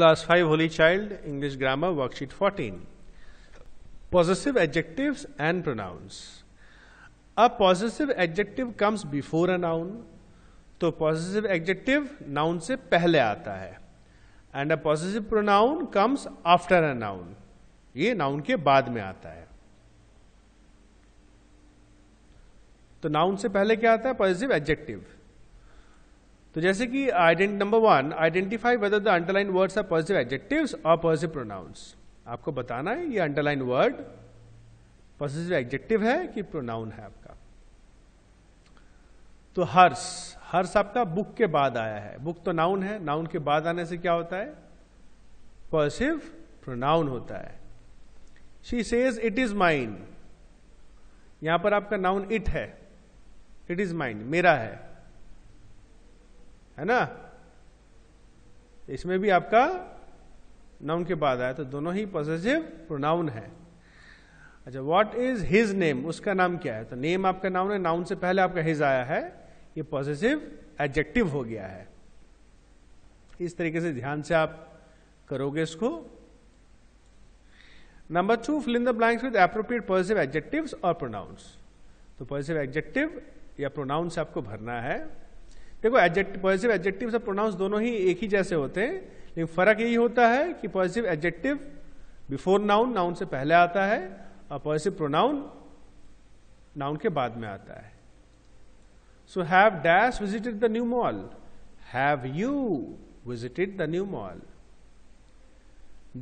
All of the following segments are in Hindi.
Class 5 Holy Child, English Grammar, Worksheet 14. Possessive adjectives and pronouns. A possessive adjective comes before a noun. तो possessive adjective noun से पहले आता है And a possessive pronoun comes after a noun. ये noun के बाद में आता है तो noun से पहले क्या आता है Possessive adjective. तो जैसे कि आइडेंट number one identify whether the underline words are positive adjective और पॉजिटिव प्रोनाउंस आपको बताना है ये अंडरलाइन वर्ड पॉजिटिव एडजेक्टिव है कि प्रोनाउन है आपका तो हर्ष हर्ष आपका बुक के बाद आया है बुक तो नाउन है नाउन के बाद आने से क्या होता है पॉजिटिव प्रोनाउन होता है she says it is mine यहां पर आपका नाउन इट है इट इज माइंड मेरा है है ना इसमें भी आपका नाउन के बाद आया तो दोनों ही पॉजिटिव प्रोनाउन है अच्छा व्हाट इज हिज नेम उसका नाम क्या है तो नेम आपका नाउन है नाउन से पहले आपका हिज आया है ये पॉजिटिव एडजेक्टिव हो गया है इस तरीके से ध्यान से आप करोगे इसको number two fill in the blanks with appropriate positive adjectives और प्रोनाउंस तो पॉजिटिव एडजेक्टिव या प्रोनाउंस आपको भरना है देखो एडजेक्टिव पॉजिटिव एडजेक्टिव सब प्रोनाउंस दोनों ही एक ही जैसे होते हैं लेकिन फर्क यही होता है कि positive adjective before noun noun से पहले आता है और पॉजिटिव प्रोनाउन नाउन के बाद में आता है so have dash visited the new mall have you visited the new mall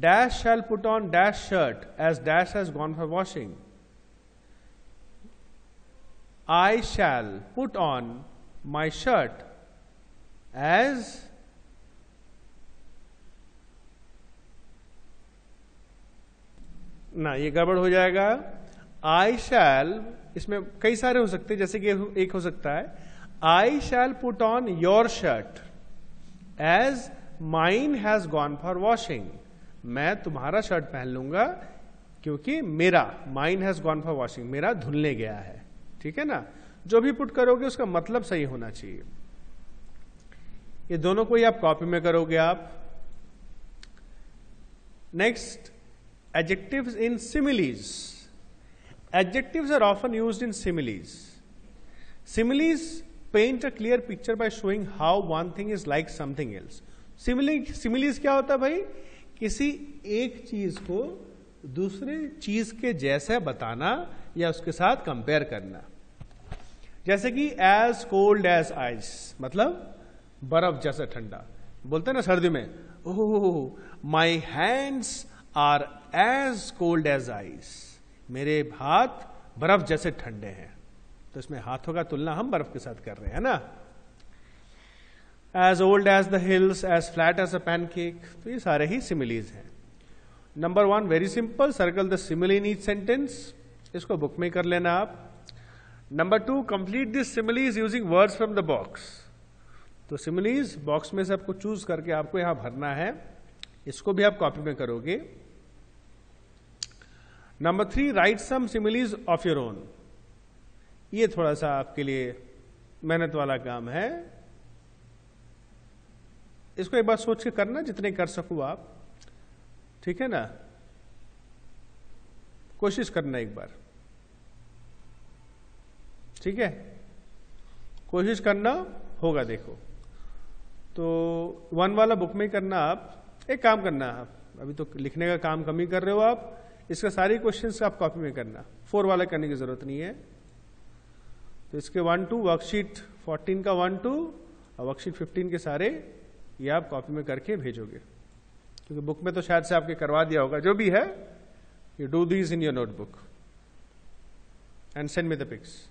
dash shall put on dash shirt as dash has gone for washing I shall put on my shirt as ना ये गड़बड़ हो जाएगा आई शैल इसमें कई सारे हो सकते हैं जैसे कि एक हो सकता है I shall put on your shirt as mine has gone for washing मैं तुम्हारा शर्ट पहन लूंगा क्योंकि मेरा mine has gone for washing मेरा धुलने गया है ठीक है ना जो भी पुट करोगे उसका मतलब सही होना चाहिए ये दोनों को ही आप कॉपी में करोगे आप next adjectives in similes adjectives are often use in similes similes paint a clear picture by showing how one thing is like something else similes क्या होता है भाई किसी एक चीज को दूसरे चीज के जैसे बताना या उसके साथ कंपेयर करना जैसे कि एज कोल्ड एज आइस मतलब बर्फ जैसा ठंडा बोलते ना सर्दी में oh my hands are as cold as ice मेरे हाथ बर्फ जैसे ठंडे हैं तो इसमें हाथों का तुलना हम बर्फ के साथ कर रहे हैं ना as old as the hills as flat as a pancake तो ये सारे ही सिमिलीज हैं number one very simple circle the simile in each sentence इसको बुक में कर लेना आप number two complete this similes using words from the box तो सिमिलीज बॉक्स में से आपको चूज करके आपको यहां भरना है इसको भी आप कॉपी में करोगे number three write some similes of your own ये थोड़ा सा आपके लिए मेहनत वाला काम है इसको एक बार सोच के करना जितने कर सको आप ठीक है ना कोशिश करना एक बार ठीक है कोशिश करना होगा देखो तो वन वाला बुक में करना आप एक काम करना आप अभी तो लिखने का काम कम ही कर रहे हो आप इसका सारे क्वेश्चन आप कॉपी में करना फोर वाला करने की जरूरत नहीं है तो इसके वन टू वर्कशीट फोर्टीन का वन टू और वर्कशीट फिफ्टीन के सारे ये आप कॉपी में करके भेजोगे क्योंकि बुक में तो शायद से आपके करवा दिया होगा जो भी है you do these in your notebook and send me the pics